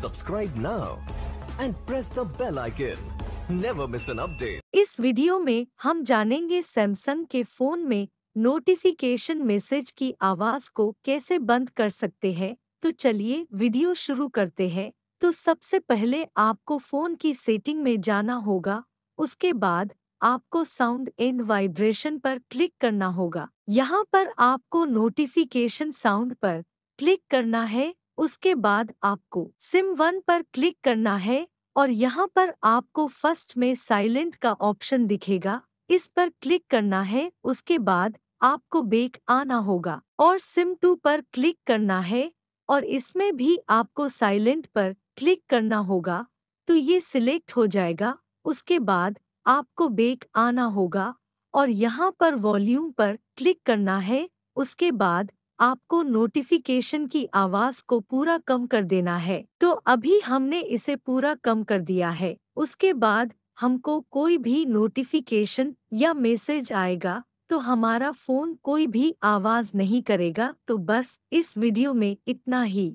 subscribe now and press the bell icon never miss an update इस video में हम जानेंगे सैमसंग के फोन में नोटिफिकेशन मैसेज की आवाज को कैसे बंद कर सकते हैं तो चलिए वीडियो शुरू करते हैं तो सबसे पहले आपको फोन की सेटिंग में जाना होगा उसके बाद आपको साउंड एंड वाइब्रेशन पर क्लिक करना होगा यहाँ पर आपको नोटिफिकेशन साउंड पर क्लिक करना है उसके बाद आपको सिम वन पर क्लिक करना है और यहाँ पर आपको फर्स्ट में साइलेंट का ऑप्शन दिखेगा इस पर क्लिक करना है उसके बाद आपको बेक आना होगा और सिम टू पर क्लिक करना है और इसमें भी आपको साइलेंट पर क्लिक करना होगा तो ये सिलेक्ट हो जाएगा उसके बाद आपको बेक आना होगा और यहाँ पर वॉल्यूम पर क्लिक करना है उसके बाद आपको नोटिफिकेशन की आवाज को पूरा कम कर देना है तो अभी हमने इसे पूरा कम कर दिया है उसके बाद हमको कोई भी नोटिफिकेशन या मैसेज आएगा तो हमारा फोन कोई भी आवाज नहीं करेगा तो बस इस वीडियो में इतना ही